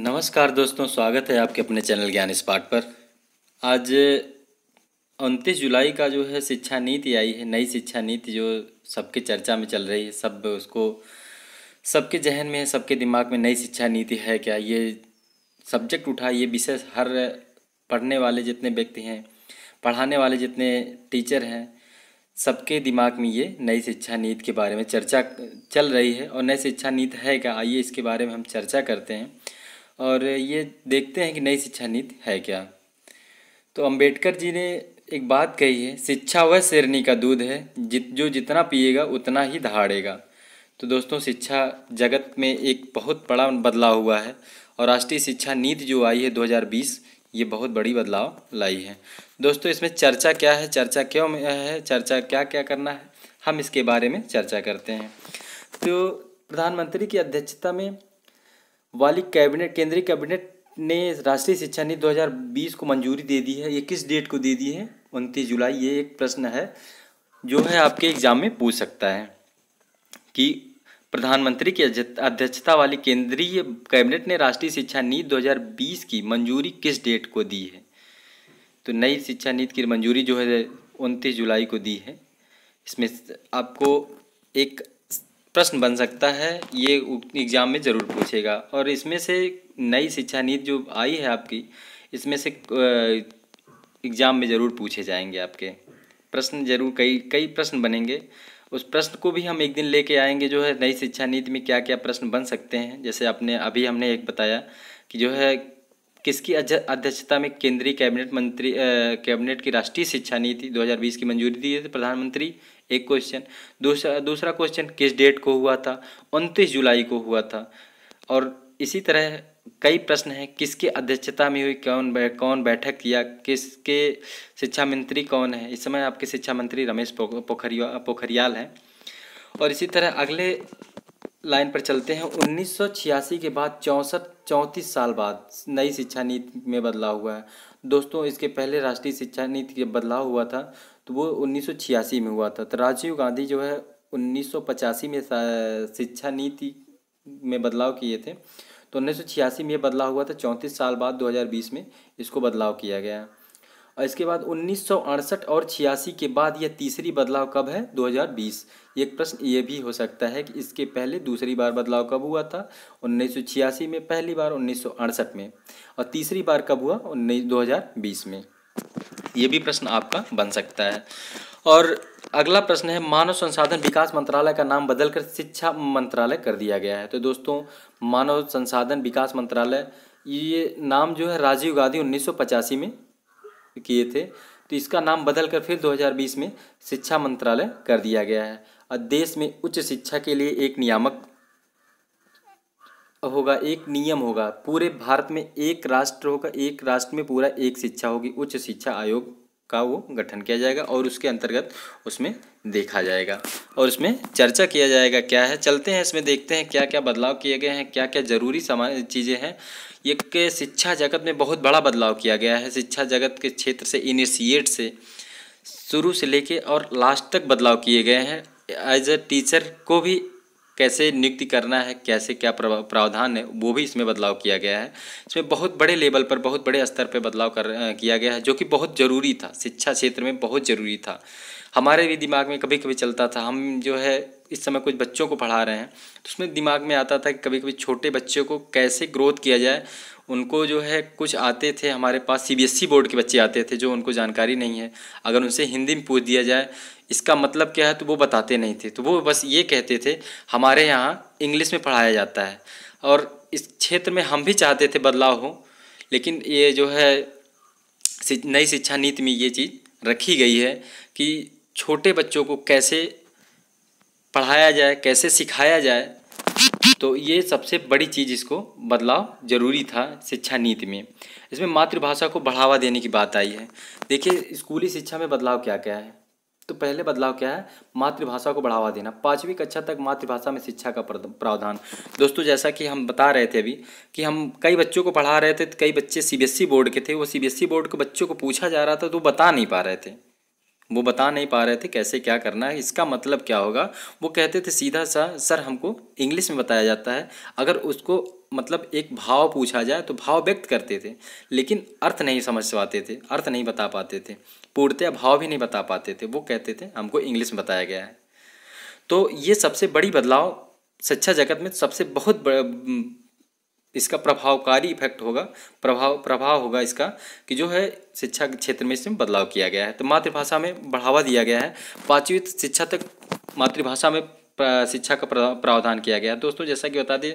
नमस्कार दोस्तों स्वागत है आपके अपने चैनल ज्ञान स्पाट पर आज उनतीस जुलाई का जो है शिक्षा नीति आई है नई शिक्षा नीति जो सबके चर्चा में चल रही है सब उसको सबके जहन में है सबके दिमाग में नई शिक्षा नीति है क्या ये सब्जेक्ट उठा ये विषय हर पढ़ने वाले जितने व्यक्ति हैं पढ़ाने वाले जितने टीचर हैं सबके दिमाग में ये नई शिक्षा नीति के बारे में चर्चा चल रही है और नई शिक्षा नीति है क्या आइए इसके बारे में हम चर्चा करते हैं और ये देखते हैं कि नई शिक्षा नीति है क्या तो अंबेडकर जी ने एक बात कही है शिक्षा वह शेरनी का दूध है जित जो जितना पिएगा उतना ही दहाड़ेगा तो दोस्तों शिक्षा जगत में एक बहुत बड़ा बदलाव हुआ है और राष्ट्रीय शिक्षा नीति जो आई है 2020 ये बहुत बड़ी बदलाव लाई है दोस्तों इसमें चर्चा क्या है चर्चा क्यों है चर्चा क्या क्या करना है हम इसके बारे में चर्चा करते हैं तो प्रधानमंत्री की अध्यक्षता में वाली कैबिनेट केंद्रीय कैबिनेट ने राष्ट्रीय शिक्षा नीति 2020 को मंजूरी दे दी है ये किस डेट को दे दी है उनतीस जुलाई ये एक प्रश्न है जो है आपके एग्जाम में पूछ सकता है कि प्रधानमंत्री की अध्यक्षता वाली केंद्रीय कैबिनेट ने राष्ट्रीय शिक्षा नीति 2020 की मंजूरी किस डेट को दी है तो नई शिक्षा नीति की मंजूरी जो है उनतीस जुलाई को दी है इसमें आपको एक प्रश्न बन सकता है ये एग्ज़ाम में ज़रूर पूछेगा और इसमें से नई शिक्षा नीति जो आई है आपकी इसमें से एग्ज़ाम में ज़रूर पूछे जाएंगे आपके प्रश्न जरूर कई कई प्रश्न बनेंगे उस प्रश्न को भी हम एक दिन लेके आएंगे जो है नई शिक्षा नीति में क्या क्या प्रश्न बन सकते हैं जैसे आपने अभी हमने एक बताया कि जो है किसकी अध्यक्षता में केंद्रीय कैबिनेट मंत्री कैबिनेट की राष्ट्रीय शिक्षा नीति 2020 की मंजूरी दी है तो प्रधानमंत्री एक क्वेश्चन दूसरा दूसरा क्वेश्चन किस डेट को हुआ था उनतीस जुलाई को हुआ था और इसी तरह कई प्रश्न हैं किसके अध्यक्षता में हुई कौन बै, कौन बैठक किया किसके शिक्षा मंत्री कौन है इस समय आपके शिक्षा मंत्री रमेश पोखरिया पोखरियाल हैं और इसी तरह अगले लाइन पर चलते हैं उन्नीस के बाद चौंसठ चौंतीस साल बाद नई शिक्षा नीति में बदलाव हुआ है दोस्तों इसके पहले राष्ट्रीय शिक्षा नीति में बदलाव हुआ था तो वो उन्नीस में हुआ था तो राजीव गांधी जो है उन्नीस में शिक्षा नीति में बदलाव किए थे तो उन्नीस में ये बदलाव हुआ था चौंतीस साल बाद 2020 में इसको बदलाव किया गया और इसके बाद उन्नीस और छियासी के बाद यह तीसरी बदलाव कब है 2020 एक प्रश्न ये भी हो सकता है कि इसके पहले दूसरी बार बदलाव कब हुआ था उन्नीस में पहली बार उन्नीस में और तीसरी बार कब हुआ उन्नीस दो में ये भी प्रश्न आपका बन सकता है और अगला प्रश्न है मानव संसाधन विकास मंत्रालय का नाम बदलकर शिक्षा मंत्रालय कर दिया गया है तो दोस्तों मानव संसाधन विकास मंत्रालय ये नाम जो है राजीव गांधी उन्नीस में किए थे तो इसका नाम बदलकर फिर 2020 में शिक्षा मंत्रालय कर दिया गया है और देश में उच्च शिक्षा के लिए एक नियामक होगा एक नियम होगा पूरे भारत में एक राष्ट्र होगा एक राष्ट्र में पूरा एक शिक्षा होगी उच्च शिक्षा आयोग का वो गठन किया जाएगा और उसके अंतर्गत उसमें देखा जाएगा और उसमें चर्चा किया जाएगा क्या है चलते हैं इसमें देखते हैं क्या क्या बदलाव किए गए हैं क्या क्या ज़रूरी समान चीज़ें हैं ये के शिक्षा जगत में बहुत बड़ा बदलाव किया गया है शिक्षा जगत के क्षेत्र से इनिशिएट से शुरू से लेके और लास्ट तक बदलाव किए गए हैं एज अ टीचर को भी कैसे नियुक्ति करना है कैसे क्या प्रावधान है वो भी इसमें बदलाव किया गया है इसमें बहुत बड़े लेवल पर बहुत बड़े स्तर पर बदलाव कर किया गया है जो कि बहुत ज़रूरी था शिक्षा क्षेत्र में बहुत ज़रूरी था हमारे भी दिमाग में कभी कभी चलता था हम जो है इस समय कुछ बच्चों को पढ़ा रहे हैं तो उसमें दिमाग में आता था कि कभी कभी छोटे बच्चों को कैसे ग्रोथ किया जाए उनको जो है कुछ आते थे हमारे पास सीबीएसई e बोर्ड के बच्चे आते थे जो उनको जानकारी नहीं है अगर उनसे हिंदी में पूछ दिया जाए इसका मतलब क्या है तो वो बताते नहीं थे तो वो बस ये कहते थे हमारे यहाँ इंग्लिश में पढ़ाया जाता है और इस क्षेत्र में हम भी चाहते थे बदलाव हो लेकिन ये जो है नई शिक्षा नीति में ये चीज़ रखी गई है कि छोटे बच्चों को कैसे पढ़ाया जाए कैसे सिखाया जाए तो ये सबसे बड़ी चीज़ इसको बदलाव जरूरी था शिक्षा नीति में इसमें मातृभाषा को बढ़ावा देने की बात आई है देखिए स्कूली शिक्षा में बदलाव क्या क्या है तो पहले बदलाव क्या है मातृभाषा को बढ़ावा देना पाँचवीं कक्षा तक मातृभाषा में शिक्षा का प्रावधान दोस्तों जैसा कि हम बता रहे थे अभी कि हम कई बच्चों को पढ़ा रहे थे तो कई बच्चे सीबीएसई e बोर्ड के थे वो सीबीएसई e बोर्ड के बच्चों को पूछा जा रहा था तो बता नहीं पा रहे थे वो बता नहीं पा रहे थे कैसे क्या करना है इसका मतलब क्या होगा वो कहते थे सीधा सा सर हमको इंग्लिश में बताया जाता है अगर उसको मतलब एक भाव पूछा जाए तो भाव व्यक्त करते थे लेकिन अर्थ नहीं समझ पाते थे अर्थ नहीं बता पाते थे पूर्णतया भाव भी नहीं बता पाते थे वो कहते थे हमको इंग्लिश में बताया गया है तो ये सबसे बड़ी बदलाव शिक्षा जगत में सबसे बहुत इसका प्रभावकारी इफेक्ट होगा प्रभाव प्रभाव होगा इसका कि जो है शिक्षा क्षेत्र में इसमें बदलाव किया गया है तो मातृभाषा में बढ़ावा दिया गया है पाँचवीं शिक्षा तक मातृभाषा में शिक्षा का प्रावधान किया गया दोस्तों जैसा कि बता दें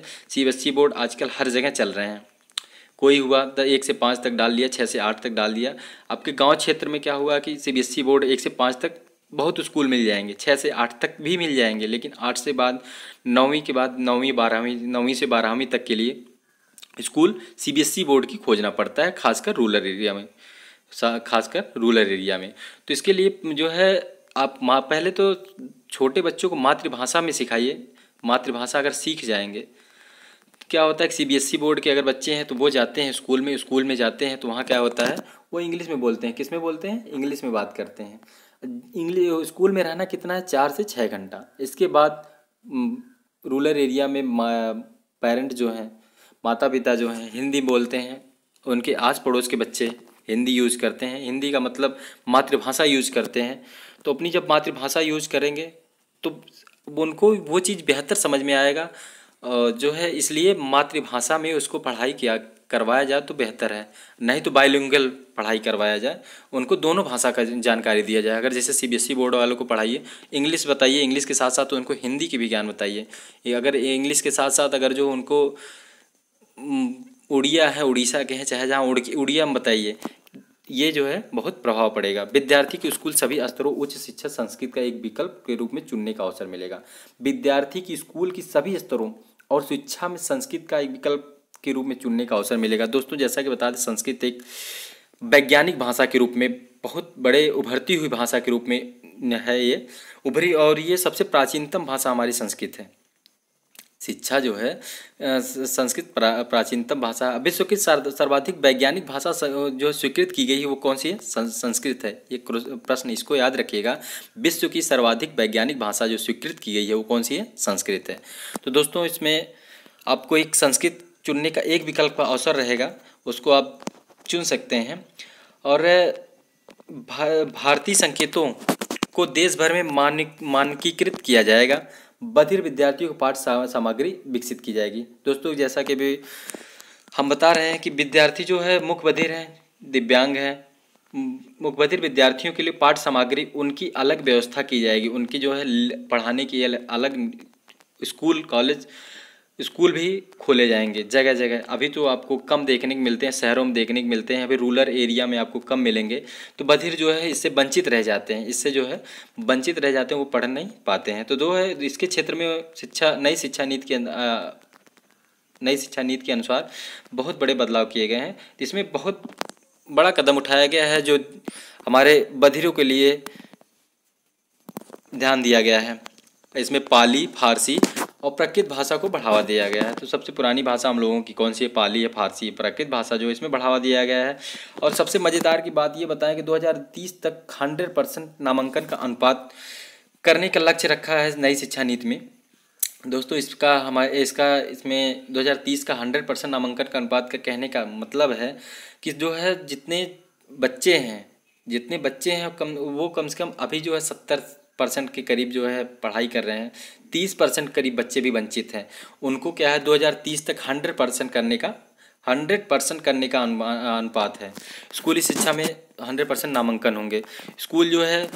सी बोर्ड e आजकल हर जगह चल रहे हैं कोई हुआ तो एक से पाँच तक डाल दिया छः से आठ तक डाल दिया आपके गांव क्षेत्र में क्या हुआ कि सी बोर्ड e एक से पाँच तक बहुत स्कूल मिल जाएंगे छः से आठ तक भी मिल जाएंगे लेकिन आठ से बाद नौवीं के बाद नौवीं बारहवीं नौवीं से बारहवीं तक के लिए स्कूल सी बोर्ड e की खोजना पड़ता है खासकर रूरल एरिया में खासकर रूरल एरिया में तो इसके लिए जो है आप पहले तो छोटे बच्चों को मातृभाषा में सिखाइए मातृभाषा अगर सीख जाएंगे क्या होता है एस सीबीएसई e बोर्ड के अगर बच्चे हैं तो वो जाते हैं स्कूल में स्कूल में जाते हैं तो वहाँ क्या होता है वो इंग्लिश में बोलते हैं किस में बोलते हैं इंग्लिश में बात करते हैं इंग्लिश स्कूल में रहना कितना है चार से छः घंटा इसके बाद रूरल एरिया में पेरेंट जो हैं माता पिता जो हैं हिंदी बोलते हैं उनके आस पड़ोस के बच्चे हिंदी यूज़ करते हैं हिंदी का मतलब मातृभाषा यूज़ करते हैं तो अपनी जब मातृभाषा यूज़ करेंगे तो उनको वो चीज़ बेहतर समझ में आएगा जो है इसलिए मातृभाषा में उसको पढ़ाई किया करवाया जाए तो बेहतर है नहीं तो बायोलिंगल पढ़ाई करवाया जाए उनको दोनों भाषा का जानकारी दिया जाए अगर जैसे सीबीएसई e बोर्ड वालों को पढ़ाइए इंग्लिश बताइए इंग्लिश के साथ साथ उनको हिंदी की भी ज्ञान बताइए अगर इंग्लिश के साथ साथ अगर जो उनको उड़िया है उड़ीसा के हैं चाहे जहाँ उड़ उड़िया में बताइए ये जो है बहुत प्रभाव पड़ेगा विद्यार्थी के स्कूल सभी स्तरों उच्च शिक्षा संस्कृत का एक विकल्प के रूप में चुनने का अवसर मिलेगा विद्यार्थी की स्कूल की सभी स्तरों और शिक्षा में संस्कृत का एक विकल्प के रूप में चुनने का अवसर मिलेगा दोस्तों जैसा कि बता दें संस्कृत एक वैज्ञानिक भाषा के रूप में बहुत बड़े उभरती हुई भाषा के रूप में है ये उभरी और ये सबसे प्राचीनतम भाषा हमारी संस्कृत है शिक्षा जो है संस्कृत प्रा, प्राचीनतम भाषा विश्व की सर्वाधिक वैज्ञानिक भाषा जो स्वीकृत की गई है वो कौन सी है सं, संस्कृत है ये प्रश्न इसको याद रखिएगा विश्व की सर्वाधिक वैज्ञानिक भाषा जो स्वीकृत की गई है वो कौन सी है संस्कृत है तो दोस्तों इसमें आपको एक संस्कृत चुनने का एक विकल्प का अवसर रहेगा उसको आप चुन सकते हैं और भा, भारतीय संकेतों को देश भर में मानक मानकीकृत किया जाएगा बधिर विद्यार्थियों को पाठ सामग्री विकसित की जाएगी दोस्तों जैसा कि भी हम बता रहे हैं कि विद्यार्थी जो है मुख बधिर हैं दिव्यांग हैं मुख बधिर विद्यार्थियों के लिए पाठ सामग्री उनकी अलग व्यवस्था की जाएगी उनकी जो है पढ़ाने की अलग स्कूल कॉलेज स्कूल भी खोले जाएंगे जगह जगह अभी तो आपको कम देखने को मिलते हैं शहरों में देखने को मिलते हैं अभी रूरल एरिया में आपको कम मिलेंगे तो बधिर जो है इससे वंचित रह जाते हैं इससे जो है वंचित रह जाते हैं वो पढ़ नहीं पाते हैं तो दो है इसके क्षेत्र में शिक्षा नई शिक्षा नीति के नई शिक्षा नीति के अनुसार बहुत बड़े बदलाव किए गए हैं इसमें बहुत बड़ा कदम उठाया गया है जो हमारे बधिरों के लिए ध्यान दिया गया है इसमें पाली फारसी और प्राकृत भाषा को बढ़ावा दिया गया है तो सबसे पुरानी भाषा हम लोगों की कौन सी है पाली या फारसी प्रकृत प्राकृत भाषा जो है इसमें बढ़ावा दिया गया है और सबसे मज़ेदार की बात ये बताएं कि 2030 तक हंड्रेड परसेंट नामांकन का अनुपात करने का लक्ष्य रखा है नई शिक्षा नीति में दोस्तों इसका हमारे इसका इसमें 2030 का 100 परसेंट नामांकन का अनुपात का कहने का मतलब है कि जो है जितने बच्चे हैं जितने बच्चे हैं कम वो कम से कम अभी जो है सत्तर परसेंट के करीब जो है पढ़ाई कर रहे हैं तीस परसेंट करीब बच्चे भी वंचित हैं उनको क्या है 2030 तक हंड्रेड परसेंट करने का हंड्रेड परसेंट करने का अनुपात है स्कूली शिक्षा में हंड्रेड परसेंट नामांकन होंगे स्कूल जो है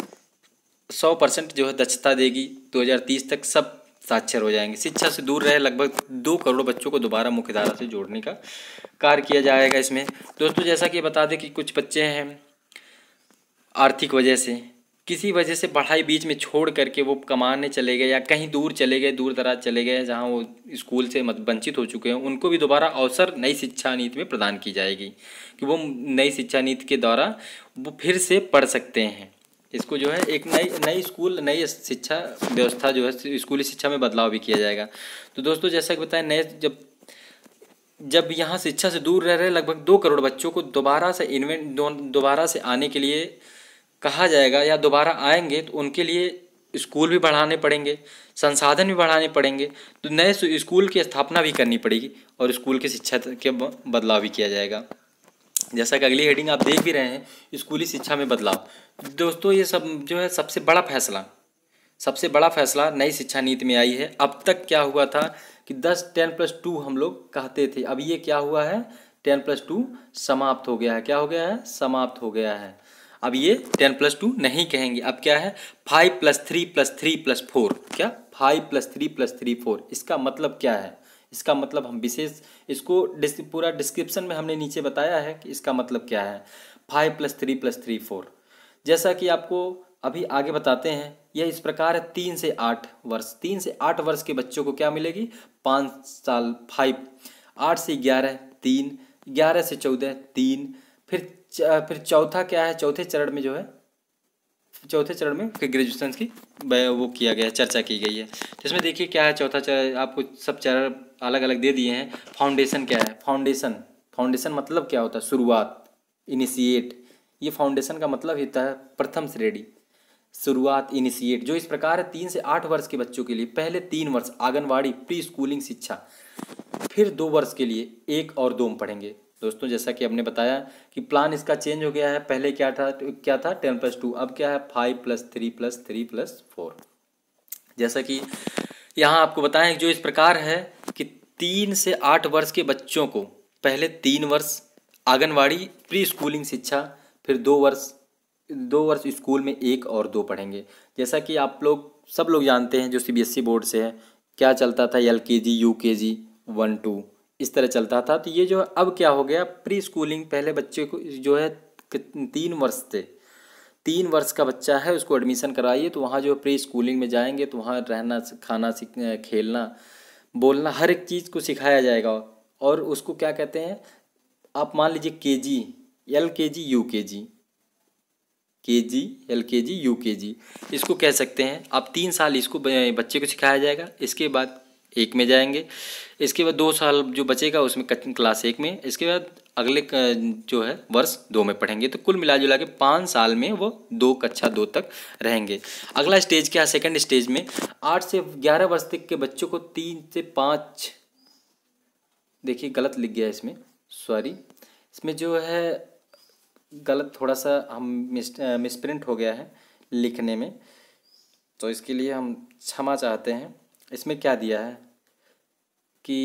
सौ परसेंट जो है दक्षता देगी 2030 तक सब साक्षर हो जाएंगे शिक्षा से दूर रहे लगभग दो करोड़ बच्चों को दोबारा मुख्यधारा से जोड़ने का कार्य किया जाएगा इसमें दोस्तों जैसा कि बता दें कि कुछ बच्चे हैं आर्थिक वजह से किसी वजह से पढ़ाई बीच में छोड़ करके वो कमाने चले गए या कहीं दूर चले गए दूर दराज चले गए जहाँ वो स्कूल से मत वंचित हो चुके हैं उनको भी दोबारा अवसर नई शिक्षा नीति में प्रदान की जाएगी कि वो नई शिक्षा नीति के द्वारा वो फिर से पढ़ सकते हैं इसको जो है एक नई नई स्कूल नई शिक्षा व्यवस्था जो है स्कूली शिक्षा में बदलाव भी किया जाएगा तो दोस्तों जैसा कि बताएं नए जब जब यहाँ शिक्षा से दूर रह रहे लगभग दो करोड़ बच्चों को दोबारा से इन्वेंट दोबारा से आने के लिए कहा जाएगा या दोबारा आएंगे तो उनके लिए स्कूल भी बढ़ाने पड़ेंगे संसाधन भी बढ़ाने पड़ेंगे तो नए स्कूल की स्थापना भी करनी पड़ेगी और स्कूल के शिक्षा के बदलाव भी किया जाएगा जैसा कि अगली हेडिंग आप देख भी रहे हैं स्कूली शिक्षा में बदलाव दोस्तों ये सब जो है सबसे बड़ा फैसला सबसे बड़ा फैसला नई शिक्षा नीति में आई है अब तक क्या हुआ था कि दस टेन प्लस टू हम लोग कहते थे अब ये क्या हुआ है टेन प्लस टू समाप्त हो गया है क्या हो गया है समाप्त हो गया है अब ये टेन प्लस टू नहीं कहेंगे अब क्या है five plus three plus three plus four क्या five plus three plus three four इसका मतलब क्या है इसका मतलब हम विशेष इसको डिस, पूरा डिस्क्रिप्शन में हमने नीचे बताया है कि इसका मतलब क्या है five plus three plus three four जैसा कि आपको अभी आगे बताते हैं यह इस प्रकार है तीन से आठ वर्ष तीन से आठ वर्ष के बच्चों को क्या मिलेगी पाँच साल फाइव आठ से ग्यारह तीन ग्यारह से चौदह तीन फिर फिर चौथा क्या है चौथे चरण में जो है चौथे चरण में ग्रेजुएशन की वो किया गया चर्चा की गई है जिसमें देखिए क्या है चौथा चरण आपको सब चरण अलग अलग दे दिए हैं फाउंडेशन क्या है फाउंडेशन फाउंडेशन मतलब क्या होता है शुरुआत इनिशिएट ये फाउंडेशन का मतलब होता है प्रथम श्रेणी शुरुआत इनिशिएट जो इस प्रकार है तीन से आठ वर्ष के बच्चों के लिए पहले तीन वर्ष आंगनबाड़ी प्री स्कूलिंग शिक्षा फिर दो वर्ष के लिए एक और दो में पढ़ेंगे दोस्तों जैसा कि हमने बताया कि प्लान इसका चेंज हो गया है पहले क्या था क्या था टेन प्लस टू अब क्या है five plus three plus three plus four जैसा कि यहाँ आपको बताएं जो इस प्रकार है कि तीन से आठ वर्ष के बच्चों को पहले तीन वर्ष आंगनवाड़ी प्री स्कूलिंग शिक्षा फिर दो वर्ष दो वर्ष स्कूल में एक और दो पढ़ेंगे जैसा कि आप लोग सब लोग जानते हैं जो सी बोर्ड e से है क्या चलता था एल के जी यू के जी वन टू इस तरह चलता था तो ये जो अब क्या हो गया प्री स्कूलिंग पहले बच्चे को जो है तीन वर्ष थे तीन वर्ष का बच्चा है उसको एडमिशन कराइए तो वहाँ जो प्री स्कूलिंग में जाएंगे तो वहाँ रहना खाना सीख खेलना बोलना हर एक चीज़ को सिखाया जाएगा और उसको क्या कहते हैं आप मान लीजिए के जी एल के जी यू के जी के जी एल के जी यू के जी इसको कह सकते हैं आप तीन साल इसको बच्चे को सिखाया जाएगा इसके बाद एक में जाएंगे इसके बाद दो साल जो बचेगा उसमें क्लास एक में इसके बाद अगले जो है वर्ष दो में पढ़ेंगे तो कुल मिला जुला के पाँच साल में वो दो कक्षा दो तक रहेंगे अगला स्टेज क्या है सेकेंड स्टेज में आठ से ग्यारह वर्ष तक के बच्चों को तीन से पाँच देखिए गलत लिख गया इसमें सॉरी इसमें जो है गलत थोड़ा सा हम मिस मिसप्रिंट हो गया है लिखने में तो इसके लिए हम क्षमा चाहते हैं इसमें क्या दिया है कि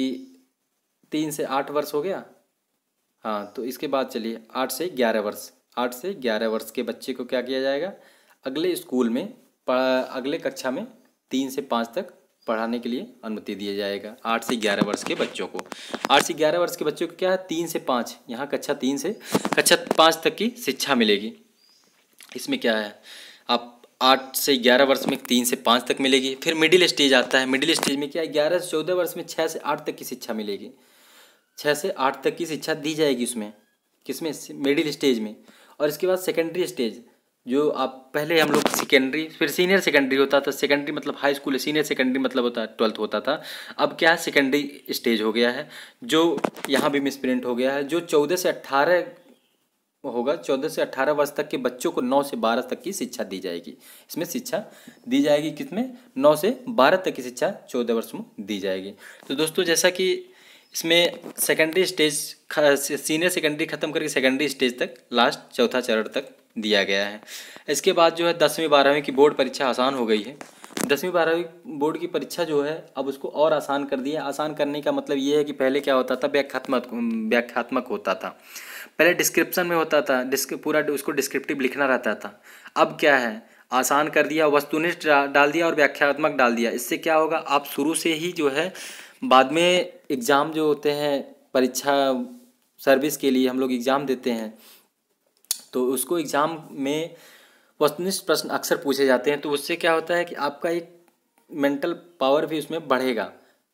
तीन से आठ वर्ष हो गया हाँ तो इसके बाद चलिए आठ से ग्यारह वर्ष आठ से ग्यारह वर्ष के बच्चे को क्या किया जाएगा अगले स्कूल में अगले कक्षा में तीन से पाँच तक पढ़ाने के लिए अनुमति दिया जाएगा आठ से ग्यारह वर्ष के बच्चों को आठ से ग्यारह वर्ष के बच्चों को क्या है तीन से पाँच यहाँ कक्षा तीन से कक्षा पाँच तक की शिक्षा मिलेगी इसमें क्या है आप आठ से ग्यारह वर्ष में तीन से पाँच तक मिलेगी फिर मिडिल स्टेज आता है मिडिल स्टेज में क्या है ग्यारह से चौदह वर्ष में छः से आठ तक की शिक्षा मिलेगी छः से आठ तक की शिक्षा दी जाएगी उसमें किसमें मिडिल स्टेज में और इसके बाद सेकेंडरी स्टेज जो आप पहले हम लोग सेकेंडरी फिर सीनियर सेकेंडरी होता था सेकेंडरी मतलब हाई स्कूल सीनियर सेकेंडरी मतलब होता है ट्वेल्थ होता था अब क्या है सेकेंडरी स्टेज हो गया है जो यहाँ भी मिस प्रिंट हो गया है जो चौदह से अट्ठारह होगा चौदह से अठारह वर्ष तक के बच्चों को नौ से बारह तक की शिक्षा दी जाएगी इसमें शिक्षा दी जाएगी किसमें नौ से बारह तक की शिक्षा चौदह वर्ष में दी जाएगी तो दोस्तों जैसा कि इसमें सेकेंडरी स्टेज सीनियर सेकेंडरी ख़त्म करके सेकेंडरी स्टेज तक लास्ट चौथा चरण तक दिया गया है इसके बाद जो है दसवीं बारहवीं की बोर्ड परीक्षा आसान हो गई है दसवीं बारहवीं बोर्ड की परीक्षा जो है अब उसको और आसान कर दिया आसान करने का मतलब ये है कि पहले क्या होता था व्याख्यात्मक व्याख्यात्मक होता था पहले डिस्क्रिप्शन में होता था पूरा उसको डिस्क्रिप्टिव लिखना रहता था अब क्या है आसान कर दिया वस्तुनिष्ठ डाल दिया और व्याख्यात्मक डाल दिया इससे क्या होगा आप शुरू से ही जो है बाद में एग्ज़ाम जो होते हैं परीक्षा सर्विस के लिए हम लोग एग्ज़ाम देते हैं तो उसको एग्ज़ाम में वस्तुनिष्ठ प्रश्न अक्सर पूछे जाते हैं तो उससे क्या होता है कि आपका एक मेंटल पावर भी उसमें बढ़ेगा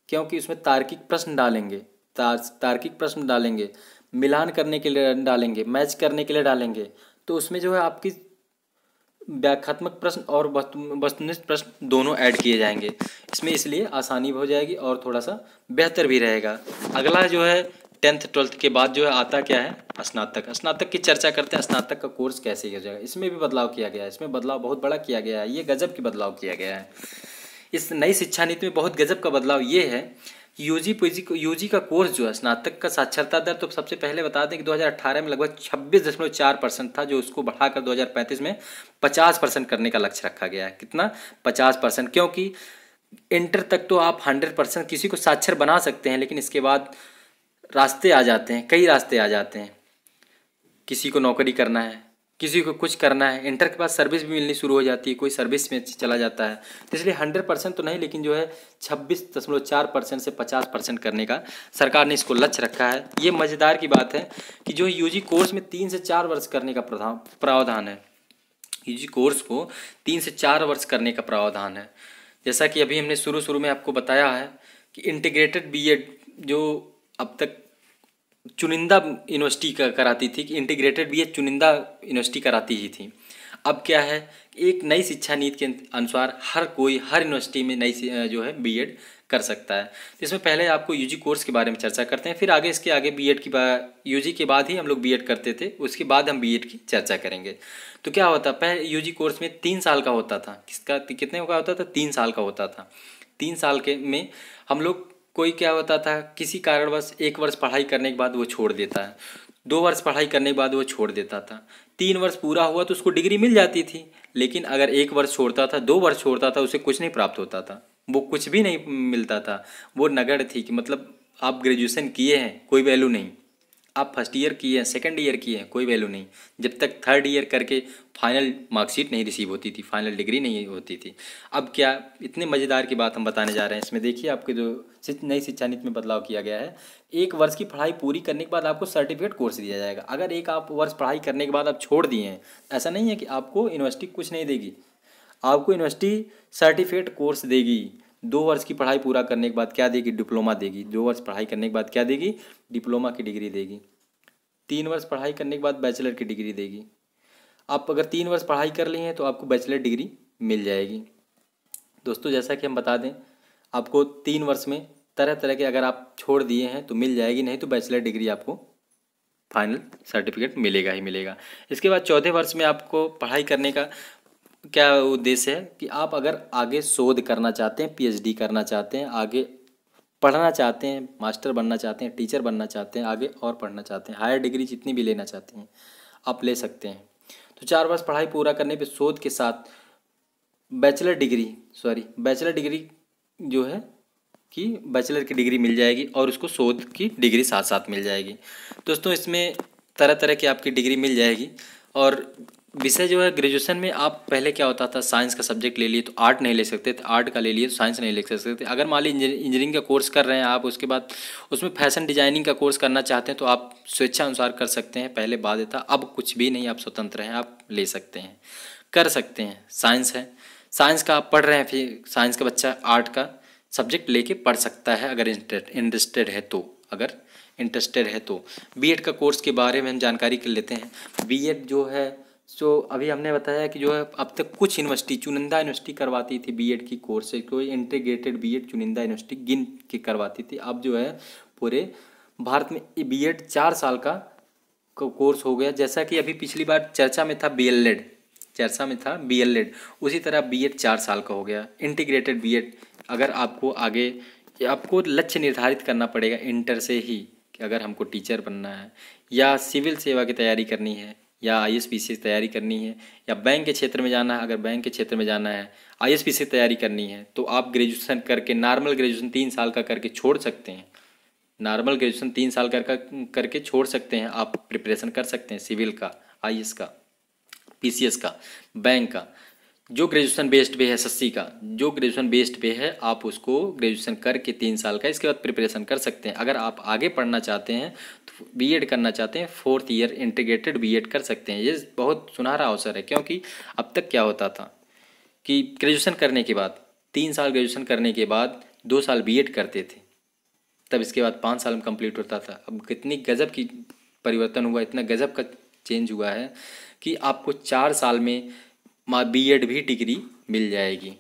क्योंकि उसमें तार्किक प्रश्न डालेंगे तार, तार्किक प्रश्न डालेंगे मिलान करने के लिए डालेंगे मैच करने के लिए डालेंगे तो उसमें जो है आपकी व्याख्यात्मक प्रश्न और वस्तुनिष्ठ प्रश्न दोनों ऐड किए जाएंगे इसमें इसलिए आसानी हो जाएगी और थोड़ा सा बेहतर भी रहेगा अगला जो है टेंथ ट्वेल्थ के बाद जो है आता क्या है स्नातक स्नातक की चर्चा करते हैं स्नातक का कोर्स कैसे किया जाएगा इसमें भी बदलाव किया गया है इसमें बदलाव बहुत बड़ा किया गया है ये गजब की बदलाव किया गया है इस नई शिक्षा नीति में बहुत गजब का बदलाव ये है यूजी पीजी यूजी का कोर्स जो है स्नातक का साक्षरता दर तो सबसे पहले बता दें कि 2018 में लगभग 26.4 परसेंट था जो उसको बढ़ाकर 2035 में 50 परसेंट करने का लक्ष्य रखा गया है कितना 50 परसेंट क्योंकि इंटर तक तो आप 100 परसेंट किसी को साक्षर बना सकते हैं लेकिन इसके बाद रास्ते आ जाते हैं कई रास्ते आ जाते हैं किसी को नौकरी करना है किसी को कुछ करना है इंटर के बाद सर्विस भी मिलनी शुरू हो जाती है कोई सर्विस में चला जाता है तो इसलिए हंड्रेड परसेंट तो नहीं लेकिन जो है छब्बीस दशमलव चार परसेंट से पचास परसेंट करने का सरकार ने इसको लक्ष्य रखा है ये मज़ेदार की बात है कि जो यूजी कोर्स में तीन से चार वर्ष करने का प्रावधान है यूजी कोर्स को तीन से चार वर्ष करने का प्रावधान है जैसा कि अभी हमने शुरू शुरू में आपको बताया है कि इंटीग्रेटेड एड जो अब तक चुनिंदा यूनिवर्सिटी का कराती थी कि इंटीग्रेटेड बी चुनिंदा यूनिवर्सिटी कराती ही थी अब क्या है एक नई शिक्षा नीति के अनुसार हर कोई हर यूनिवर्सिटी में नई जो है बीएड कर सकता है तो इसमें पहले आपको यूजी कोर्स के बारे में चर्चा करते हैं फिर आगे इसके आगे बीएड की यूजी के बाद ही हम लोग बीएड करते थे उसके बाद हम बीएड की चर्चा करेंगे तो क्या होता पहले यू कोर्स में तीन साल का होता था किसका कितने का होता था तीन साल का होता था तीन साल के में हम लोग कोई क्या बताता है किसी कारणवश एक वर्ष पढ़ाई करने के बाद वो छोड़ देता है दो वर्ष पढ़ाई करने के बाद वो छोड़ देता था तीन वर्ष पूरा हुआ तो उसको डिग्री मिल जाती थी लेकिन अगर एक वर्ष छोड़ता था दो वर्ष छोड़ता था उसे कुछ नहीं प्राप्त होता था वो कुछ भी नहीं मिलता था वो नगर थी कि मतलब आप ग्रेजुएशन किए हैं कोई वैल्यू नहीं आप फर्स्ट ईयर किए हैं सेकेंड ईयर किए हैं कोई वैल्यू नहीं जब तक थर्ड ईयर करके फाइनल मार्कशीट नहीं रिसीव होती थी फाइनल डिग्री नहीं होती थी अब क्या इतने मज़ेदार की बात हम बताने जा रहे हैं इसमें देखिए आपके जो नई शिक्षा नीति में बदलाव किया गया है एक वर्ष की पढ़ाई पूरी करने के बाद आपको सर्टिफिकेट कोर्स दिया जाएगा अगर एक आप वर्ष पढ़ाई करने के बाद आप छोड़ दिए हैं ऐसा नहीं है कि आपको यूनिवर्सिटी कुछ नहीं देगी आपको यूनिवर्सिटी सर्टिफिकेट कोर्स देगी दो वर्ष की पढ़ाई पूरा करने के बाद क्या देगी डिप्लोमा देगी दो वर्ष पढ़ाई करने के बाद क्या देगी डिप्लोमा की डिग्री देगी तीन वर्ष पढ़ाई करने के बाद बैचलर की डिग्री देगी आप अगर तीन वर्ष पढ़ाई कर ली हैं तो आपको बैचलर डिग्री मिल जाएगी दोस्तों जैसा कि हम बता दें आपको तीन वर्ष में तरह तरह के अगर आप छोड़ दिए हैं तो मिल जाएगी नहीं तो बैचलर डिग्री आपको फाइनल सर्टिफिकेट मिलेगा ही मिलेगा इसके बाद चौथे वर्ष में आपको पढ़ाई करने का क्या उद्देश्य है कि आप अगर आगे शोध करना चाहते हैं पीएचडी करना चाहते हैं आगे पढ़ना चाहते हैं मास्टर बनना चाहते हैं टीचर बनना चाहते हैं आगे और पढ़ना चाहते हैं हायर डिग्री जितनी भी लेना चाहते हैं आप ले सकते हैं तो चार वर्ष पढ़ाई पूरा करने पर शोध के साथ bachelor degree sorry bachelor degree जो है कि बैचलर की डिग्री मिल जाएगी और उसको शोध की डिग्री साथ साथ मिल जाएगी दोस्तों इसमें तरह तरह की आपकी डिग्री मिल जाएगी और विषय जो है ग्रेजुएशन में आप पहले क्या होता था साइंस का सब्जेक्ट ले लिए तो आर्ट नहीं ले सकते थे आर्ट का ले लिए तो साइंस नहीं ले सकते थे अगर मान ली इंजीनियरिंग का कोर्स कर रहे हैं आप उसके बाद उसमें फैशन डिजाइनिंग का कोर्स करना चाहते हैं तो आप स्वेच्छा अनुसार कर सकते हैं पहले बाद था अब कुछ भी नहीं आप स्वतंत्र हैं आप ले सकते हैं कर सकते हैं साइंस है साइंस का आप पढ़ रहे हैं फिर साइंस का बच्चा आर्ट का सब्जेक्ट लेके पढ़ सकता है अगर इंटरेस्टेड है तो अगर इंटरेस्टेड है तो बीएड का कोर्स के बारे में हम जानकारी कर लेते हैं बीएड जो है सो अभी हमने बताया कि जो है अब तक कुछ यूनिवर्सिटी चुनिंदा यूनिवर्सिटी करवाती थी बीएड की कोर्स कोई इंटीग्रेटेड बीएड चुनिंदा यूनिवर्सिटी गिन के करवाती थी अब जो है पूरे भारत में बीएड चार साल का कोर्स हो गया जैसा कि अभी पिछली बार चर्चा में था बीएलएड चर्चा में था बीएलएड उसी तरह बीएड चार साल का हो गया इंटीग्रेटेड बी अगर आपको आगे आपको लक्ष्य निर्धारित करना पड़ेगा इंटर से ही कि अगर हमको टीचर बनना है या सिविल सेवा की तैयारी करनी है या आई एस की तैयारी करनी है या बैंक के क्षेत्र में जाना है अगर बैंक के क्षेत्र में जाना है आई एस से तैयारी करनी है तो आप ग्रेजुएसन करके नॉर्मल ग्रेजुएशन तीन साल का करके छोड़ सकते हैं नॉर्मल ग्रेजुएसन तीन साल कर करके छोड़ सकते हैं आप प्रिपरेशन कर सकते हैं सिविल का आई का पी का बैंक का जो ग्रेजुएशन बेस्ड पे है एस का जो ग्रेजुएशन बेस्ड पे है आप उसको ग्रेजुएशन करके तीन साल का इसके बाद प्रिपरेशन कर सकते हैं अगर आप आगे पढ़ना चाहते हैं तो बीएड करना चाहते हैं फोर्थ ईयर इंटीग्रेटेड बीएड कर सकते हैं ये बहुत सुनहरा अवसर है क्योंकि अब तक क्या होता था कि ग्रेजुएशन करने के बाद तीन साल ग्रेजुएशन करने के बाद दो साल बी करते थे तब इसके बाद पाँच साल में कम्प्लीट होता था अब कितनी गजब की परिवर्तन हुआ इतना गजब का चेंज हुआ है कि आपको चार साल में माँ बी एड भी डिग्री मिल जाएगी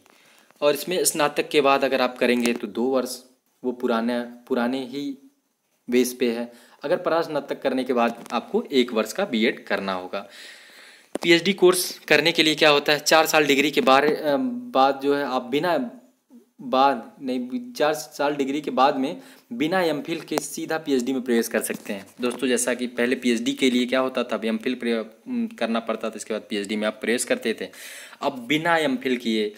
और इसमें स्नातक के बाद अगर आप करेंगे तो दो वर्ष वो पुराने पुराने ही बेस पे है अगर परास्नातक करने के बाद आपको एक वर्ष का बीएड करना होगा पीएचडी कोर्स करने के लिए क्या होता है चार साल डिग्री के बारे बाद जो है आप बिना बाद नहीं चार साल डिग्री के बाद में बिना एम के सीधा पीएचडी में प्रवेश कर सकते हैं दोस्तों जैसा कि पहले पीएचडी के लिए क्या होता था अब एम करना पड़ता था इसके बाद पीएचडी में आप प्रवेश करते थे अब बिना एम किए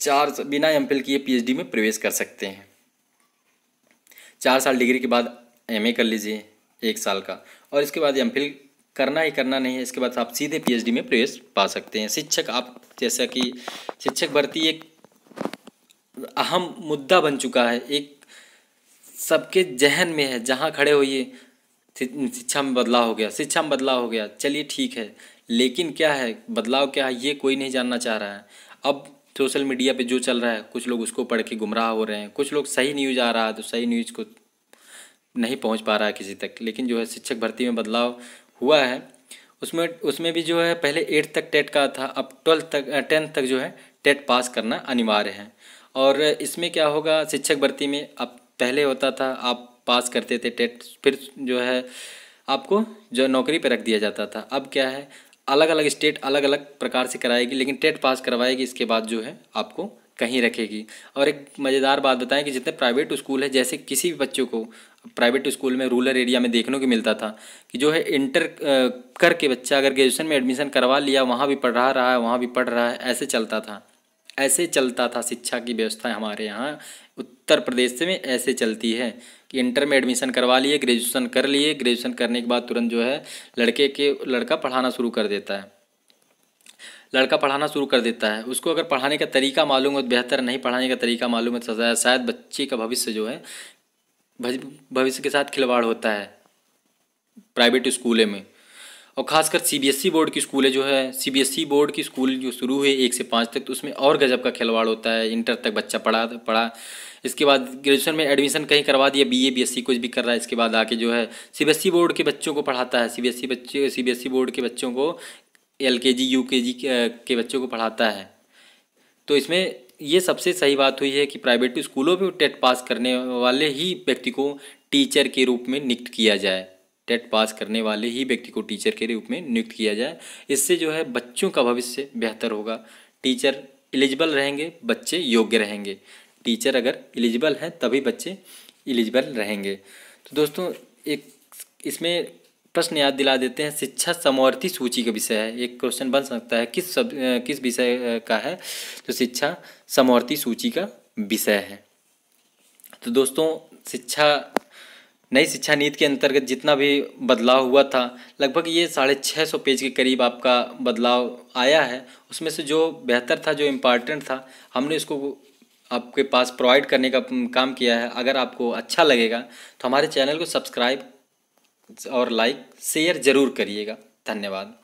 चार बिना एम किए पीएचडी में प्रवेश कर सकते हैं चार साल डिग्री के बाद एम कर लीजिए एक साल का और इसके बाद एम करना ही करना नहीं है इसके बाद आप सीधे पीएचडी में प्रवेश पा सकते हैं शिक्षक आप जैसा कि शिक्षक भर्ती एक अहम मुद्दा बन चुका है एक सबके जहन में है जहाँ खड़े होइए शिक्षा में बदलाव हो गया शिक्षा में बदलाव हो गया चलिए ठीक है लेकिन क्या है बदलाव क्या है ये कोई नहीं जानना चाह रहा है अब सोशल मीडिया पे जो चल रहा है कुछ लोग उसको पढ़ के गुमराह हो रहे हैं कुछ लोग सही न्यूज़ आ रहा है तो सही न्यूज़ को नहीं पहुंच पा रहा है किसी तक लेकिन जो है शिक्षक भर्ती में बदलाव हुआ है उसमें उसमें भी जो है पहले एट्थ तक टेट का था अब ट्वेल्थ तक टेंथ तक जो है टेट पास करना अनिवार्य है और इसमें क्या होगा शिक्षक भर्ती में अब पहले होता था आप पास करते थे टेट फिर जो है आपको जो नौकरी पर रख दिया जाता था अब क्या है अलग अलग स्टेट अलग अलग प्रकार से कराएगी लेकिन टेट पास करवाएगी इसके बाद जो है आपको कहीं रखेगी और एक मज़ेदार बात बताएं कि जितने प्राइवेट स्कूल है जैसे किसी भी बच्चों को प्राइवेट स्कूल में रूरल एरिया में देखने को मिलता था कि जो है इंटर करके बच्चा अगर ग्रेजुएशन में एडमिशन करवा लिया वहाँ भी पढ़ रहा है वहाँ भी पढ़ रहा है ऐसे चलता था ऐसे चलता था शिक्षा की व्यवस्था हमारे यहाँ उत्तर प्रदेश में ऐसे चलती है कि इंटर में एडमिशन करवा लिए ग्रेजुएशन कर लिए ग्रेजुएशन करने के बाद तुरंत जो है लड़के के लड़का पढ़ाना शुरू कर देता है लड़का पढ़ाना शुरू कर देता है उसको अगर पढ़ाने का तरीका मालूम है बेहतर नहीं पढ़ाने का तरीका मालूम है तो शायद बच्चे का भविष्य जो है भविष्य के साथ खिलवाड़ होता है प्राइवेट स्कूलें में और ख़ासकर सीबीएसई e बोर्ड की स्कूलें जो है सीबीएसई e बोर्ड की स्कूल जो शुरू हुई एक से पाँच तक तो उसमें और गजब का खिलवाड़ होता है इंटर तक बच्चा पढ़ा पढ़ा इसके बाद ग्रेजुएशन में एडमिशन कहीं करवा दिया बीए बीएससी e कुछ भी कर रहा है इसके बाद आके जो है सीबीएसई बोर्ड के बच्चों को पढ़ाता है सीबीएसई बच्चे सीबीएसई बोर्ड के बच्चों को एलकेजी यूकेजी के बच्चों को पढ़ाता है तो इसमें ये सबसे सही बात हुई है कि प्राइवेट स्कूलों में टेट पास करने वाले ही व्यक्ति को टीचर के रूप में नियुक्त किया जाए टेट पास करने वाले ही व्यक्ति को टीचर के रूप में नियुक्त किया जाए इससे जो है बच्चों का भविष्य बेहतर होगा टीचर एलिजिबल रहेंगे बच्चे योग्य रहेंगे टीचर अगर एलिजिबल हैं तभी बच्चे एलिजिबल रहेंगे तो दोस्तों एक इसमें प्रश्न याद दिला देते हैं शिक्षा समवर्ती सूची का विषय है एक क्वेश्चन बन सकता है किस सब किस विषय का है तो शिक्षा समवर्ती सूची का विषय है तो दोस्तों शिक्षा नई शिक्षा नीति के अंतर्गत जितना भी बदलाव हुआ था लगभग ये साढ़े छः सौ पेज के करीब आपका बदलाव आया है उसमें से जो बेहतर था जो इम्पॉर्टेंट था हमने इसको आपके पास प्रोवाइड करने का काम किया है अगर आपको अच्छा लगेगा तो हमारे चैनल को सब्सक्राइब और लाइक शेयर ज़रूर करिएगा धन्यवाद